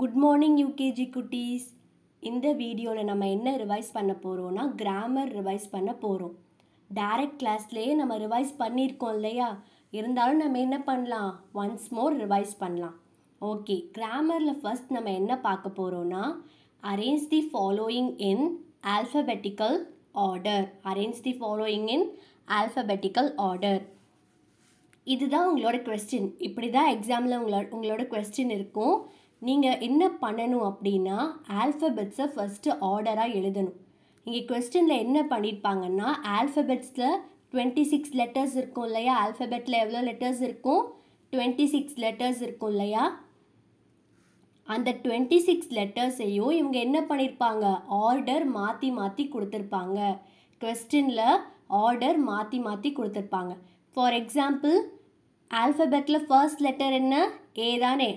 Good morning UKG குட்டீஸ் இந்த வீடியோவில் நம்ம என்ன ரிவைஸ் பண்ண போகிறோன்னா கிராமர் ரிவைஸ் பண்ண போகிறோம் டைரக்ட் கிளாஸ்லேயே நம்ம ரிவைஸ் பண்ணியிருக்கோம் இல்லையா இருந்தாலும் நம்ம என்ன பண்ணலாம் ஒன்ஸ் மோர் ரிவைஸ் பண்ணலாம் ஓகே கிராமரில் ஃபஸ்ட் நம்ம என்ன பார்க்க போகிறோன்னா arrange the following in alphabetical order arrange the following in alphabetical order இதுதான் உங்களோட கொஸ்டின் இப்படி தான் எக்ஸாமில் உங்களோட உங்களோட கொஸ்டின் இருக்கும் நீங்கள் என்ன பண்ணணும் அப்படின்னா ஆல்ஃபபெட்ஸை ஃபஸ்ட்டு ஆர்டராக எழுதணும் இங்கே கொஸ்டினில் என்ன பண்ணியிருப்பாங்கன்னா ஆல்ஃபபெட்ஸில் டுவெண்ட்டி சிக்ஸ் லெட்டர்ஸ் இருக்கும் இல்லையா ஆல்ஃபபெட்டில் எவ்வளோ லெட்டர்ஸ் இருக்கும் டுவெண்ட்டி சிக்ஸ் லெட்டர்ஸ் இருக்கும் இல்லையா அந்த டுவெண்ட்டி சிக்ஸ் லெட்டர்ஸையும் இவங்க என்ன பண்ணியிருப்பாங்க ஆர்டர் மாற்றி மாற்றி கொடுத்துருப்பாங்க கொஸ்டினில் ஆர்டர் மாற்றி மாற்றி கொடுத்துருப்பாங்க ஃபார் எக்ஸாம்பிள் ஆல்ஃபபெட்டில் ஃபர்ஸ்ட் லெட்டர் என்ன ஏ தானே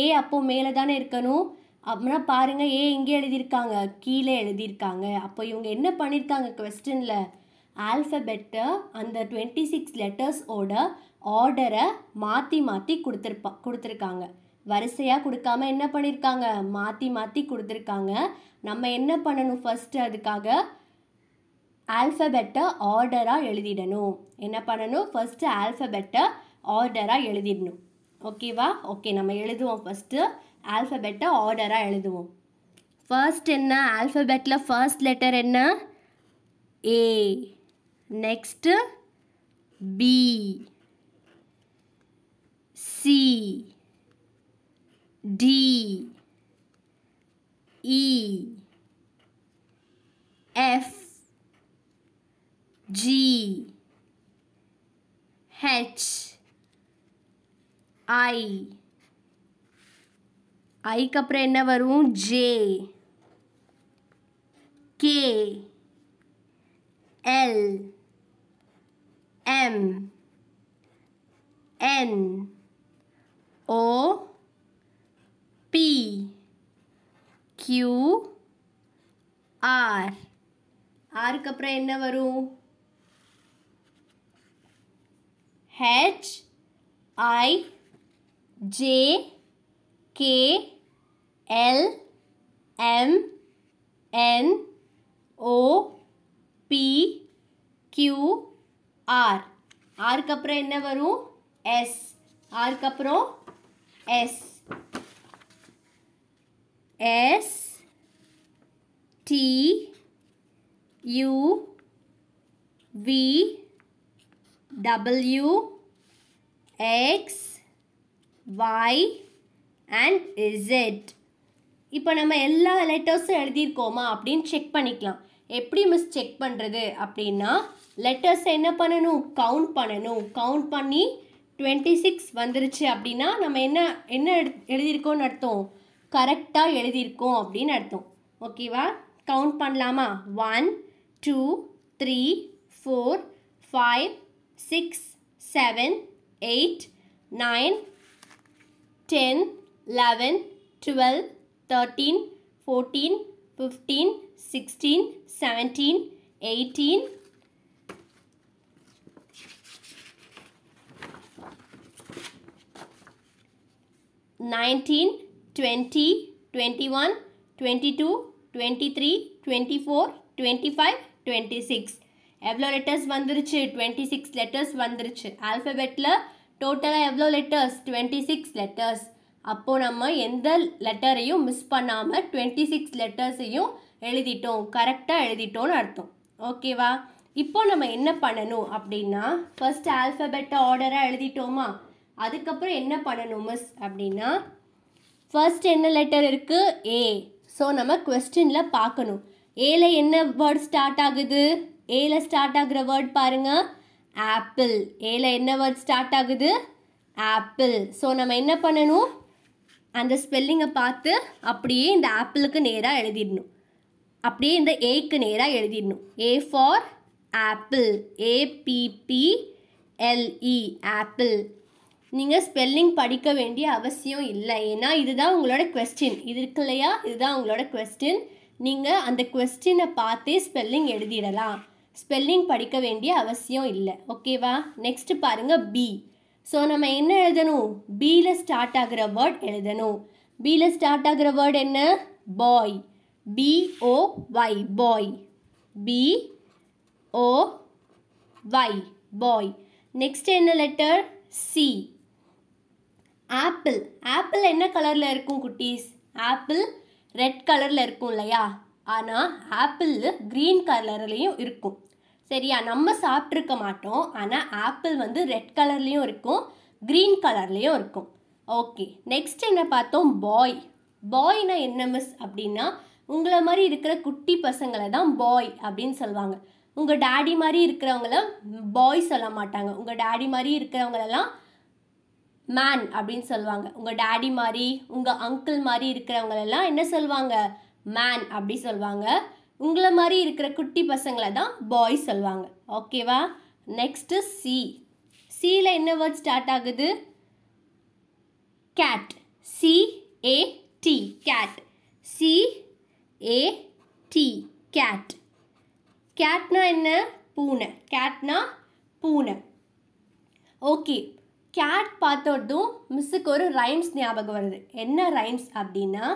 ஏ அப்போது மேலே தானே இருக்கணும் அப்படின்னா பாருங்கள் ஏ இங்கே எழுதியிருக்காங்க கீழே எழுதியிருக்காங்க அப்போ இவங்க என்ன பண்ணியிருக்காங்க கொஸ்டினில் ஆல்ஃபபெட்டை அந்த டுவெண்ட்டி சிக்ஸ் லெட்டர்ஸோட ஆர்டரை மாற்றி மாற்றி கொடுத்துருப்பா கொடுத்துருக்காங்க வரிசையாக கொடுக்காம என்ன பண்ணியிருக்காங்க மாற்றி மாற்றி கொடுத்துருக்காங்க நம்ம என்ன பண்ணணும் ஃபஸ்ட்டு அதுக்காக ஆல்ஃபபெட்டை ஆர்டராக எழுதிடணும் என்ன பண்ணணும் ஃபஸ்ட்டு ஆல்ஃபபெட்டை ஆர்டராக எழுதிடணும் ஓகேவா ஓகே நம்ம எழுதுவோம் ஃபஸ்ட்டு ஆல்ஃபபெட்டை ஆர்டராக எழுதுவோம் ஃபர்ஸ்ட் என்ன ஆல்ஃபபெட்டில் ஃபர்ஸ்ட் லெட்டர் என்ன A next B C D E F G H I I का प्रे वरू J K L M N O P Q R R का प्रे वरू H I L M N M P Q R R R R ಕಪ್ರ ಎನ್ನ ವರೂ S R ಕಪ್ರೋ S S T U V W X Y and Z இப்போ நம்ம எல்லா லெட்டர்ஸும் எழுதியிருக்கோமா அப்படின்னு செக் பண்ணிக்கலாம் எப்படி மிஸ் செக் பண்ணுறது அப்படின்னா லெட்டர்ஸ் என்ன பண்ணணும் கவுண்ட் பண்ணணும் கவுண்ட் பண்ணி டுவெண்ட்டி சிக்ஸ் வந்துருச்சு அப்படின்னா நம்ம என்ன என்ன எழுதியிருக்கோன்னு அர்த்தம் கரெக்டாக எழுதியிருக்கோம் அப்படின்னு அர்த்தம் ஓகேவா கவுண்ட் பண்ணலாமா one two three four five six seven eight nine 10, 11, 12, 13, 14, 15, 16, 17, 18, 19, 20, 21, 22, 23, 24, 25, 26. எவ்வளோ லெட்டர்ஸ் வந்துருச்சு டுவெண்ட்டி சிக்ஸ் லெட்டர்ஸ் வந்துருச்சு ஆல்ஃபபெட்டில் டோட்டலாக எவ்வளோ லெட்டர்ஸ் டுவெண்ட்டி சிக்ஸ் லெட்டர்ஸ் அப்போது நம்ம எந்த லெட்டரையும் மிஸ் பண்ணாமல் டுவெண்ட்டி சிக்ஸ் லெட்டர்ஸையும் எழுதிட்டோம் கரெக்டாக எழுதிட்டோம்னு அர்த்தம் ஓகேவா இப்போ நம்ம என்ன பண்ணணும் அப்படின்னா ஃபர்ஸ்ட் ஆல்ஃபபெட்டை ஆர்டராக எழுதிட்டோமா அதுக்கப்புறம் என்ன பண்ணணும் மிஸ் அப்படின்னா ஃபர்ஸ்ட் என்ன லெட்டர் இருக்குது ஏ ஸோ நம்ம கொஸ்டினில் பார்க்கணும் ஏல என்ன வேர்ட் ஸ்டார்ட் ஆகுது ஏல ஸ்டார்ட் ஆகுற வேர்ட் பாருங்கள் ஆப்பிள் ஏல என்ன வேர்ட் ஸ்டார்ட் ஆகுது ஆப்பிள் ஸோ நம்ம என்ன பண்ணணும் அந்த ஸ்பெல்லிங்கை பார்த்து அப்படியே இந்த ஆப்பிளுக்கு நேராக எழுதிடணும் அப்படியே இந்த ஏக்கு நேராக எழுதிடணும் A for apple A P P L E L E apple நீங்கள் ஸ்பெல்லிங் படிக்க வேண்டிய அவசியம் இல்லை ஏன்னா இதுதான் உங்களோட கொஸ்டின் இது இருக்கு இல்லையா இதுதான் உங்களோட கொஸ்டின் நீங்கள் அந்த கொஸ்டினை பார்த்தே ஸ்பெல்லிங் எழுதிடலாம் ஸ்பெல்லிங் படிக்க வேண்டிய அவசியம் இல்லை ஓகேவா நெக்ஸ்ட் பாருங்கள் பி ஸோ நம்ம என்ன எழுதணும் பியில் ஸ்டார்ட் ஆகிற வேர்ட் எழுதணும் பியில் ஸ்டார்ட் ஆகிற வேர்ட் என்ன boy B O Y boy B O Y boy next என்ன லெட்டர் சி ஆப்பிள் ஆப்பிள் என்ன கலரில் இருக்கும் குட்டீஸ் ஆப்பிள் ரெட் கலரில் இருக்கும் இல்லையா ஆனால் ஆப்பிளில் க்ரீன் கலர்லேயும் இருக்கும் சரியா நம்ம சாப்பிட்ருக்க மாட்டோம் ஆனால் ஆப்பிள் வந்து ரெட் கலர்லேயும் இருக்கும் க்ரீன் கலர்லேயும் இருக்கும் ஓகே நெக்ஸ்ட் என்ன பார்த்தோம் பாய் பாய்னா என்ன மிஸ் அப்படின்னா உங்களை மாதிரி இருக்கிற குட்டி பசங்களை தான் பாய் அப்படின்னு சொல்லுவாங்க உங்கள் டேடி மாதிரி இருக்கிறவங்கள பாய் சொல்ல மாட்டாங்க உங்கள் டேடி மாதிரி இருக்கிறவங்களெல்லாம் மேன் அப்படின்னு சொல்லுவாங்க உங்கள் டேடி மாதிரி உங்கள் அங்கிள் மாதிரி இருக்கிறவங்களெல்லாம் என்ன சொல்லுவாங்க மேன் அப்படி சொல்லுவாங்க உங்களை மாதிரி இருக்கிற குட்டி பசங்களை தான் பாய்ஸ் சொல்லுவாங்க ஓகேவா நெக்ஸ்ட்டு சி சியில் என்ன வேர்ட் ஸ்டார்ட் ஆகுது cat C A T cat C A T cat கேட்னா என்ன பூனை கேட்னா பூனை ஓகே கேட் பார்த்தோட்டும் மிஸ்ஸுக்கு ஒரு ரைம்ஸ் ஞாபகம் வருது என்ன ரைம்ஸ் அப்படின்னா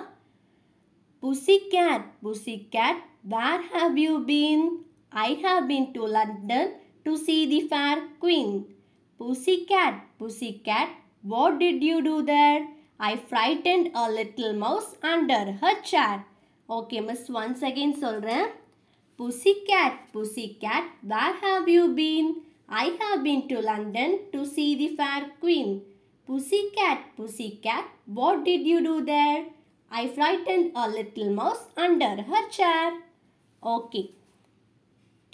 Pussycat, Pussycat, where have you been? I have been to London to see the fair queen. Pussycat, Pussycat, what did you do there? I frightened a little mouse under her chair. Okay, miss, once again cat, Pussycat, Pussycat, where have you been? I have been to London to see the fair queen. Pussycat, Pussycat, what did you do there? I frightened a little mouse under her chair. Okay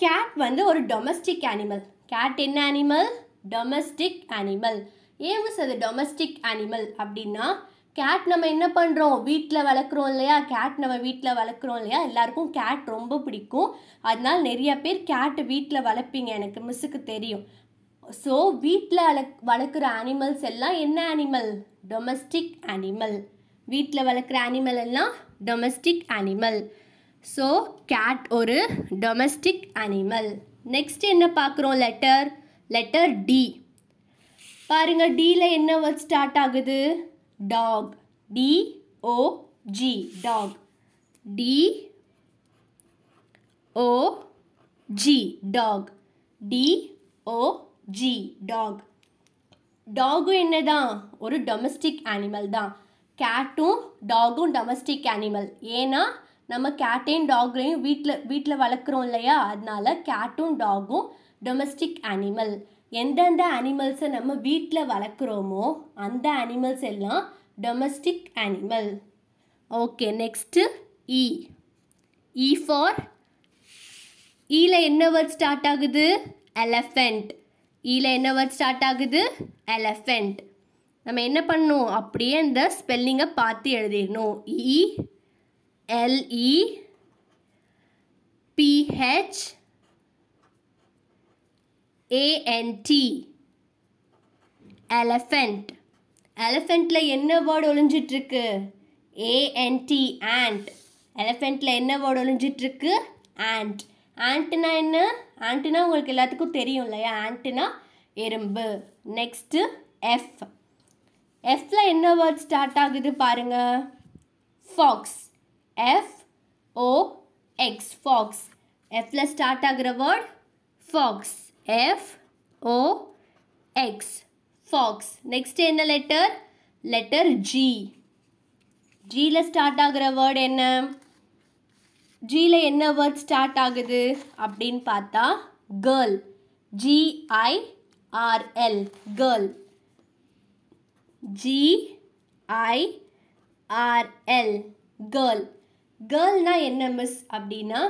cat வந்து ஒரு domestic animal cat என்ன animal domestic animal ஏன் அது domestic animal அப்படின்னா gate நம்ம என்ன பண்ணுறோம் வீட்டில் வளர்க்குறோம் இல்லையா கேட் நம்ம வீட்டில் வளர்க்குறோம் இல்லையா எல்லாருக்கும் கேட் ரொம்ப பிடிக்கும் அதனால் நிறைய பேர் கேட்டு வீட்டில் வளர்ப்பீங்க எனக்கு மிஸ்ஸுக்கு தெரியும் ஸோ வீட்டில் வளர்க்குற அனிமல்ஸ் எல்லாம் என்ன அனிமல் டொமஸ்டிக் அனிமல் வீட்டில் வளர்க்குற அனிமல் எல்லாம் டொமஸ்டிக் அனிமல் ஸோ கேட் ஒரு டொமஸ்டிக் அனிமல் நெக்ஸ்ட் என்ன பார்க்குறோம் லெட்டர் லெட்டர் டி பாருங்கள் டியில் என்ன வேர்ட் ஸ்டார்ட் ஆகுது dog D O G dog D O G dog D O G dog டாகும் என்ன தான் ஒரு டொமஸ்டிக் அனிமல் தான் கேட்டும் டாகும் டொமஸ்டிக் அனிமல் ஏன்னா நம்ம கேட்டையும் டாகையும் வீட்டில் வீட்டில் வளர்க்குறோம் இல்லையா அதனால கேட்டும் டாகும் டொமஸ்டிக் அனிமல் எந்தெந்த அனிமல்ஸை நம்ம வீட்டில் வளர்க்குறோமோ அந்த அனிமல்ஸ் எல்லாம் domestic animal okay next E E for இல என்ன வேர்ட் ஸ்டார்ட் ஆகுது எலஃபெண்ட் இல e என்ன வேர்ட் ஸ்டார்ட் ஆகுது எலஃபெண்ட் நம்ம என்ன பண்ணணும் அப்படியே இந்த ஸ்பெல்லிங்கை பார்த்து எழுதிடணும் E L E P H A N T elephant எலஃபெண்ட்டில் என்ன வேர்டு ஒழிஞ்சிட்ருக்கு ஏஎன்டி ஆண்ட் எலஃபெண்ட்டில் என்ன வேர்டு ஒழிஞ்சிட்ருக்கு ஆண்ட் ஆண்ட்டுனா என்ன ஆண்ட்டுனா உங்களுக்கு எல்லாத்துக்கும் தெரியும் இல்லையா ஆண்டினா எறும்பு நெக்ஸ்ட்டு எஃப் எஃப்பில் என்ன வேர்ட் ஸ்டார்ட் ஆகுது பாருங்க fox F O X fox எஃப்பில் ஸ்டார்ட் ஆகுற word fox F O X fox next என்ன லெட்டர் லெட்டர் ஜி ஜியில் ஸ்டார்ட் ஆகிற வேர்டு என்ன ஜியில் என்ன வேர்ட் ஸ்டார்ட் ஆகுது அப்படின்னு பார்த்தா girl G I R L girl G I R L girl கேர்ள்னால் என்ன மிஸ் அப்படின்னா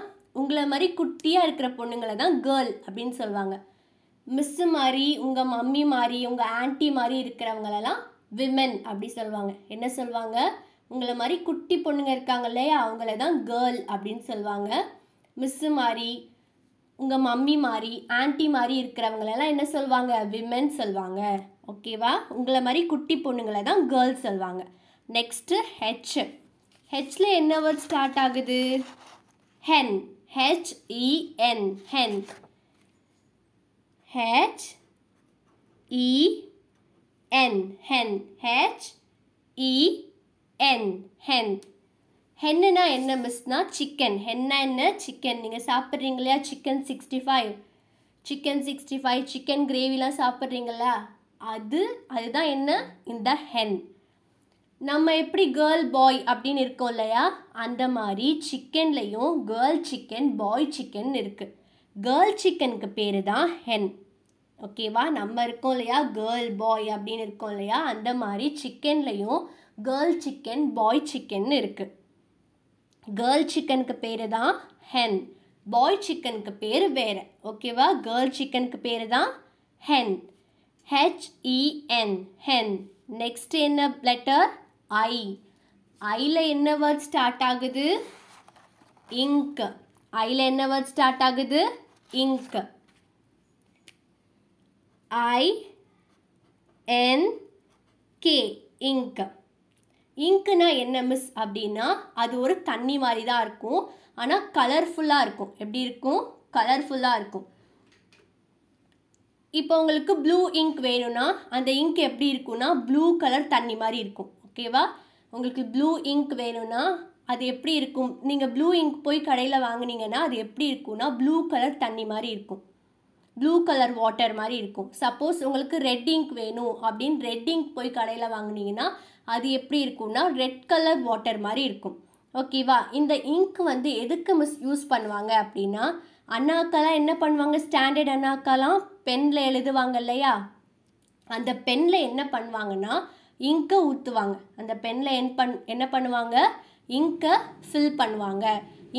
உங்களை மாதிரி குட்டியாக இருக்கிற பொண்ணுங்களை தான் கேர்ள் அப்படின்னு சொல்லுவாங்க மிஸ்ஸு மாதிரி உங்கள் மம்மி மாதிரி உங்கள் ஆன்ட்டி மாதிரி இருக்கிறவங்களெல்லாம் விமென் அப்படி சொல்லுவாங்க என்ன சொல்லுவாங்க உங்களை மாதிரி குட்டி பொண்ணுங்க இருக்காங்க இல்லையா அவங்கள தான் கேர்ள் அப்படின்னு சொல்லுவாங்க மிஸ்ஸு மாதிரி உங்கள் மம்மி மாதிரி ஆன்ட்டி மாதிரி இருக்கிறவங்களெல்லாம் என்ன சொல்லுவாங்க விமென் சொல்லுவாங்க ஓகேவா உங்களை மாதிரி குட்டி பொண்ணுங்களை தான் கேர்ள்ஸ் சொல்லுவாங்க நெக்ஸ்ட்டு ஹெச் ஹெச்சில் என்ன வேர்ட் ஸ்டார்ட் ஆகுது hen H E N hen H E N hen H E N hen ஹென்னா என்ன மிஸ்னா சிக்கன் ஹென்னா என்ன சிக்கன் நீங்கள் சாப்பிட்றீங்க இல்லையா chicken sixty five chicken sixty five chicken கிரேவிலாம் சாப்பிட்றீங்களா அது அதுதான் என்ன இந்த ஹென் நம்ம எப்படி கேர்ள் பாய் அப்படின்னு இருக்கோம் இல்லையா அந்த மாதிரி சிக்கன்லேயும் கேர்ள் சிக்கன் பாய் சிக்கன் இருக்குது கேர்ள் சிக்கனுக்கு பேர் தான் ஹென் ஓகேவா நம்ம இருக்கோம் இல்லையா கேர்ள் பாய் அப்படின்னு இருக்கோம் இல்லையா அந்த மாதிரி சிக்கன்லேயும் கேர்ள் சிக்கன் பாய் சிக்கன் இருக்குது கேர்ள் சிக்கனுக்கு பேர் தான் ஹென் பாய் சிக்கனுக்கு பேர் வேறு ஓகேவா கேர்ள் சிக்கனுக்கு பேர் தான் ஹென் ஹெச்இஎன் ஹென் நெக்ஸ்ட் என்ன லெட்டர் ஐ ஐயில் என்ன வேர்ட் ஸ்டார்ட் ஆகுது இங்க் ஐயில் என்ன வேர்ட் ஸ்டார்ட் ஆகுது ink I N K ink இங்க்குனா என்ன மிஸ் அப்படின்னா அது ஒரு தண்ணி மாதிரி தான் இருக்கும் ஆனால் கலர்ஃபுல்லாக இருக்கும் எப்படி இருக்கும் கலர்ஃபுல்லாக இருக்கும் இப்போ உங்களுக்கு ப்ளூ இங்க் வேணும்னா அந்த இங்க் எப்படி இருக்கும்னா ப்ளூ கலர் தண்ணி மாதிரி இருக்கும் ஓகேவா உங்களுக்கு ப்ளூ இங்க் வேணும்னா அது எப்படி இருக்கும் நீங்கள் ப்ளூ இங்க் போய் கடையில் வாங்கினீங்கன்னா அது எப்படி இருக்கும்னா ப்ளூ கலர் தண்ணி மாதிரி இருக்கும் ப்ளூ கலர் வாட்டர் மாதிரி இருக்கும் சப்போஸ் உங்களுக்கு ரெட் இங்க் வேணும் அப்படின்னு ரெட் இங்க் போய் கடையில் வாங்கினீங்கன்னா அது எப்படி இருக்கும்னா ரெட் கலர் வாட்டர் மாதிரி இருக்கும் ஓகேவா இந்த இங்க் வந்து எதுக்கு மிஸ் யூஸ் பண்ணுவாங்க அப்படின்னா அண்ணாக்கெல்லாம் என்ன பண்ணுவாங்க ஸ்டாண்டர்ட் அண்ணாக்கெல்லாம் பெண்ணில் எழுதுவாங்க இல்லையா அந்த பெண்ணில் என்ன பண்ணுவாங்கன்னா இங்கை ஊற்றுவாங்க அந்த பெண்ணில் என் பண் என்ன பண்ணுவாங்க இங்கை ஃபில் பண்ணுவாங்க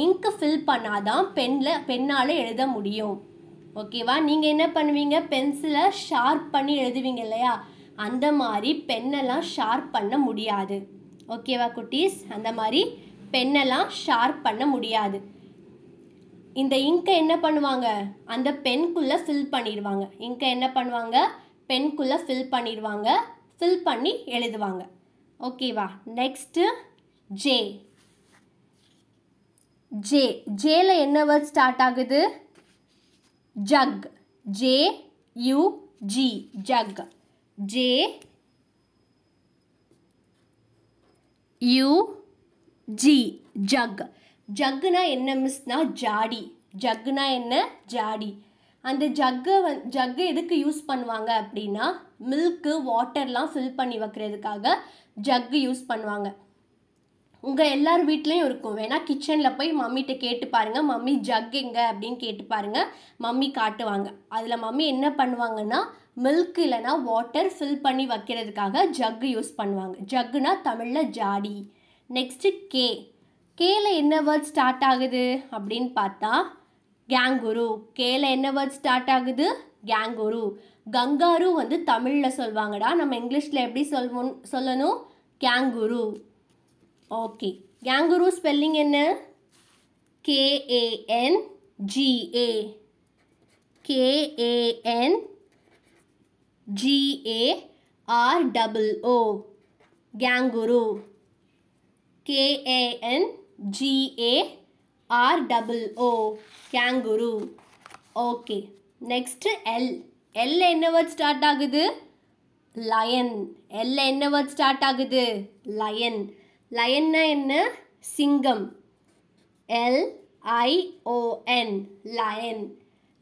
இங்க்கு ஃபில் பண்ணாதான் பெண்ணில் பெண்ணால் எழுத முடியும் ஓகேவா நீங்கள் என்ன பண்ணுவீங்க பென்சிலை ஷார்ப் பண்ணி எழுதுவீங்க இல்லையா அந்த மாதிரி பெண்ணெல்லாம் ஷார்ப் பண்ண முடியாது ஓகேவா குட்டீஸ் அந்த மாதிரி பெண்ணெல்லாம் ஷார்ப் பண்ண முடியாது இந்த இங்கை என்ன பண்ணுவாங்க அந்த பெண்குள்ளே ஃபில் பண்ணிடுவாங்க இங்கை என்ன பண்ணுவாங்க பென்குள்ளே ஃபில் பண்ணிடுவாங்க ஃபில் பண்ணி எழுதுவாங்க ஓகேவா நெக்ஸ்ட்டு ஜே ஜே ஜேல என்ன வேர்ட் ஸ்டார்ட் ஆகுது jug J U G jug J U G jug ஜக்குனா என்ன மிஸ்னா ஜாடி ஜக்குனா என்ன ஜாடி அந்த ஜக்கை வந் ஜக்கு எதுக்கு யூஸ் பண்ணுவாங்க அப்படின்னா மில்க்கு வாட்டர்லாம் ஃபில் பண்ணி வைக்கிறதுக்காக ஜக்கு யூஸ் பண்ணுவாங்க உங்கள் எல்லார் வீட்லேயும் இருக்கும் வேணால் கிச்சனில் போய் மம்மிகிட்ட கேட்டு பாருங்கள் மம்மி ஜக் எங்கே அப்படின்னு கேட்டு பாருங்கள் மம்மி காட்டுவாங்க அதில் மம்மி என்ன பண்ணுவாங்கன்னா மில்க் இல்லைனா வாட்டர் ஃபில் பண்ணி வைக்கிறதுக்காக ஜக்கு யூஸ் பண்ணுவாங்க ஜக்குனா தமிழில் ஜாடி நெக்ஸ்ட்டு கே கேல என்ன வேர்ட் ஸ்டார்ட் ஆகுது அப்படின்னு பார்த்தா கேங்குரு கேல என்ன வேர்ட் ஸ்டார்ட் ஆகுது கேங்குரு கங்காரு வந்து தமிழில் சொல்வாங்கடா நம்ம இங்கிலீஷில் எப்படி சொல்வோம் சொல்லணும் கேங்குரு ஓகே கேங்குரு ஸ்பெல்லிங் என்ன K A N G A K A N G A R R double O kangaroo K A N G A R double O kangaroo okay next L L என்ன வேர்ட் ஸ்டார்ட் ஆகுது லயன் எல்ல என்ன வேர்ட் ஸ்டார்ட் ஆகுது லயன் லயன்னா என்ன சிங்கம் எல் ஐஓஎன் லயன்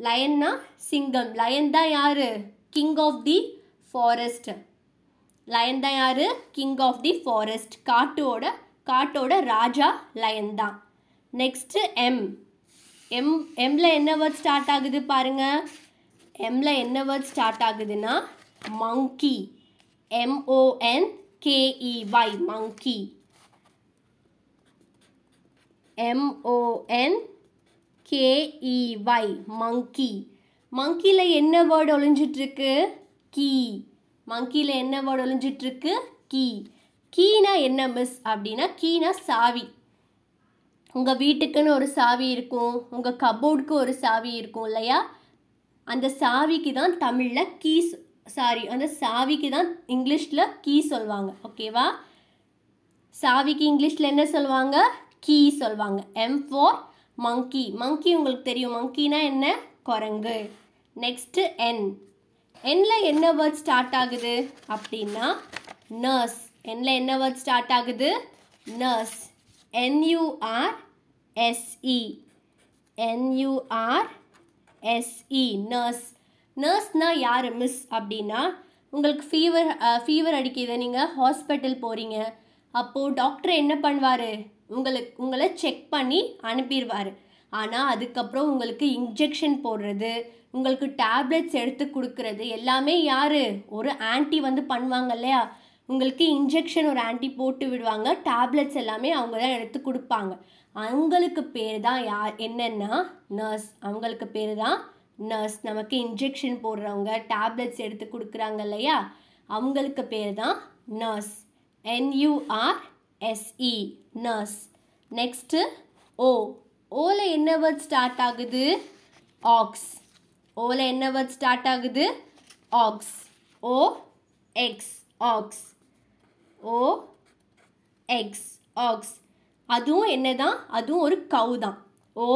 லயன்னா சிங்கம் லயன் தான் யார் king of the forest lion தான் யார் கிங் ஆஃப் தி ஃபாரஸ்ட் காட்டோட காட்டோட ராஜா லயன் தான் நெக்ஸ்ட்டு எம் எம் எம்ல என்ன வேர்ட் ஸ்டார்ட் ஆகுது பாருங்கள் எம்ல என்ன வேர்ட் ஸ்டார்ட் ஆகுதுன்னா monkey M O N K E Y monkey M O N K E Y monkey மங்கியில் என்ன வேர்டு ஒழிஞ்சிட்ருக்கு கீ மங்கியில் என்ன வேர்டு ஒழிஞ்சிட்ருக்கு கீ கீனா என்ன மிஸ் அப்படின்னா கீனா சாவி உங்கள் வீட்டுக்குன்னு ஒரு சாவி இருக்கும் உங்கள் கபோர்டுக்கு ஒரு சாவி இருக்கும் இல்லையா அந்த சாவிக்கு தான் தமிழில் கீ சாரி அந்த சாவிக்கு தான் இங்கிலீஷில் கீ சொல்லுவாங்க ஓகேவா சாவிக்கு இங்கிலீஷில் என்ன சொல்லுவாங்க கீ சொல்லுவாங்க எம் ஃபார் மங்கி மங்கி உங்களுக்கு தெரியும் மங்கினா என்ன குரங்கு நெக்ஸ்ட்டு என் எண்ணில் என்ன வேர்ட் ஸ்டார்ட் ஆகுது அப்படின்னா நர்ஸ் எண்ணில் என்ன வேர்ட் ஸ்டார்ட் ஆகுது nurse N U R S E N U R S E nurse நர்ஸ்னால் யார் மிஸ் அப்படின்னா உங்களுக்கு ஃபீவர் ஃபீவர் அடிக்குது நீங்கள் ஹாஸ்பிட்டல் போகிறீங்க அப்போது டாக்டர் என்ன பண்ணுவார் உங்களுக்கு உங்களை செக் பண்ணி அனுப்பிடுவார் ஆனால் அதுக்கப்புறம் உங்களுக்கு இன்ஜெக்ஷன் போடுறது உங்களுக்கு டேப்லெட்ஸ் எடுத்து கொடுக்கறது எல்லாமே யார் ஒரு ஆன்டி வந்து பண்ணுவாங்க இல்லையா உங்களுக்கு இன்ஜெக்ஷன் ஒரு ஆன்டி போட்டு விடுவாங்க டேப்லெட்ஸ் எல்லாமே அவங்க தான் எடுத்து கொடுப்பாங்க அவங்களுக்கு பேர் தான் யார் என்னென்னா நர்ஸ் அவங்களுக்கு பேர் தான் நர்ஸ் நமக்கு இன்ஜெக்ஷன் போடுறவங்க டேப்லெட்ஸ் எடுத்து கொடுக்குறாங்க இல்லையா அவங்களுக்கு பேர் தான் nurse N U R S E nurse next O ஓவில் என்ன வேர்ட் ஸ்டார்ட் ஆகுது ஆக்ஸ் ஓவில் என்ன வேர்ட் ஸ்டார்ட் ஆகுது ox O X ox O X ox அதுவும் என்ன தான் அதுவும் ஒரு கவு தான் O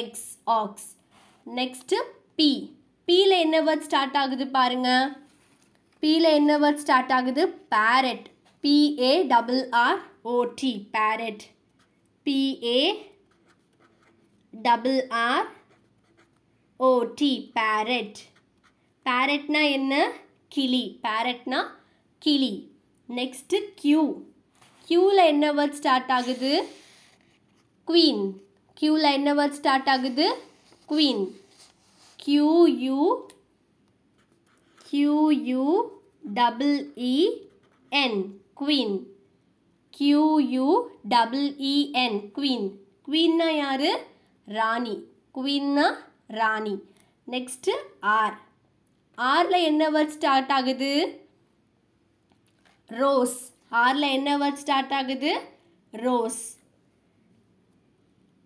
X ox next P பியில் என்ன வேர்ட் ஸ்டார்ட் ஆகுது பாருங்கள் பியில் என்ன வேர்ட் ஸ்டார்ட் ஆகுது parrot P A double R O T parrot P A double R O T parrot பேரட்னா என்ன கிளி பேரட்னா கிளி நெக்ஸ்ட்டு கியூ கியூவில் என்ன வேர்ட் ஸ்டார்ட் ஆகுது குவீன் கியூவில் என்ன வேர்ட் ஸ்டார்ட் ஆகுது queen Q U Q U double E N queen Q U double E N queen குவீன்னா யார் ராணி குவீன்னா ராணி நெக்ஸ்ட்டு ஆர் ஆரில் என்ன வேர்ட் ஸ்டார்ட் ஆகுது ரோஸ் ஆறில் என்ன வேர்ட் ஸ்டார்ட் ஆகுது ரோஸ்